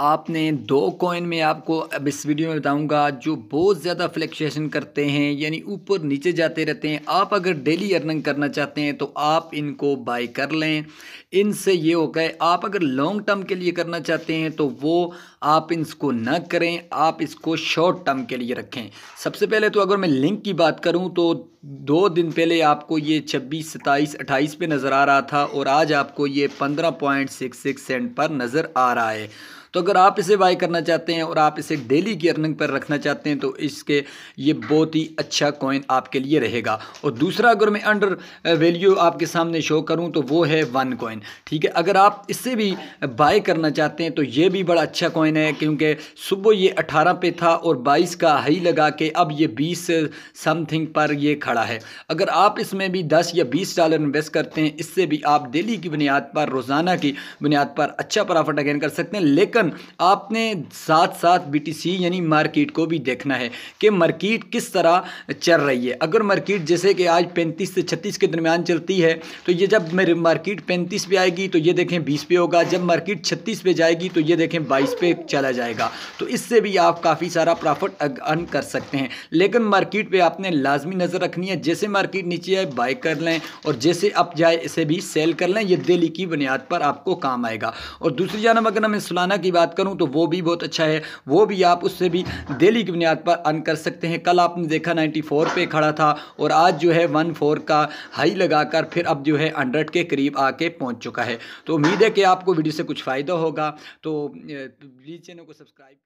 आपने दो कॉइन में आपको अब इस वीडियो में बताऊंगा जो बहुत ज़्यादा फ्लैक्चुएशन करते हैं यानी ऊपर नीचे जाते रहते हैं आप अगर डेली अर्निंग करना चाहते हैं तो आप इनको बाई कर लें इनसे ये हो गए आप अगर लॉन्ग टर्म के लिए करना चाहते हैं तो वो आप इसको ना करें आप इसको शॉर्ट टर्म के लिए रखें सबसे पहले तो अगर मैं लिंक की बात करूँ तो दो दिन पहले आपको ये छब्बीस सत्ताईस अट्ठाईस पर नज़र आ रहा था और आज आपको ये पंद्रह पॉइंट सिक्स सिक्स सेंट पर नज़र आ रहा है तो अगर आप इसे बाय करना चाहते हैं और आप इसे डेली की अर्निंग पर रखना चाहते हैं तो इसके ये बहुत ही अच्छा कॉइन आपके लिए रहेगा और दूसरा अगर मैं अंडर वैल्यू आपके सामने शो करूँ तो वो है वन कॉइन ठीक है अगर आप इससे भी बाय करना चाहते हैं तो ये भी बड़ा अच्छा कॉइन है क्योंकि सुबह ये अठारह पे था और बाईस का हाई लगा के अब ये बीस समथिंग पर ये खड़ा है अगर आप इसमें भी दस या बीस डॉलर इन्वेस्ट करते हैं इससे भी आप डेली की बुनियाद पर रोज़ाना की बुनियाद पर अच्छा प्रॉफिट अगेन कर सकते हैं लेकिन लेकिन आपने साथ साथ बीटीसी यानी मार्केट को भी देखना है कि मार्केट किस तरह चल रही है अगर मार्केट जैसे कि आज पैंतीस से छत्तीस के दरमियान चलती है तो ये जब मार्केट पैंतीस पे आएगी तो ये देखें बीस पे होगा जब मार्केट छत्तीस पे जाएगी तो ये देखें बाईस पे चला जाएगा तो इससे भी आप काफ़ी सारा प्रॉफिट अर्न कर सकते हैं लेकिन मार्केट पर आपने लाजमी नज़र रखनी है जैसे मार्केट नीचे आए बाई कर लें और जैसे अप जाए इसे भी सेल कर लें यह दिल्ली की बुनियाद पर आपको काम आएगा और दूसरी जानब अगर हमें सुलाना की की बात करूँ तो वो भी बहुत अच्छा है वो भी आप उससे भी डेली की बुनियाद पर अर्न कर सकते हैं कल आपने देखा नाइन्टी फोर पे खड़ा था और आज जो है वन फोर का हाई लगाकर फिर अब जो है हंड्रेड के करीब आके पहुँच चुका है तो उम्मीद है कि आपको वीडियो से कुछ फ़ायदा होगा तो प्लीज़ तो, चैनल को सब्सक्राइब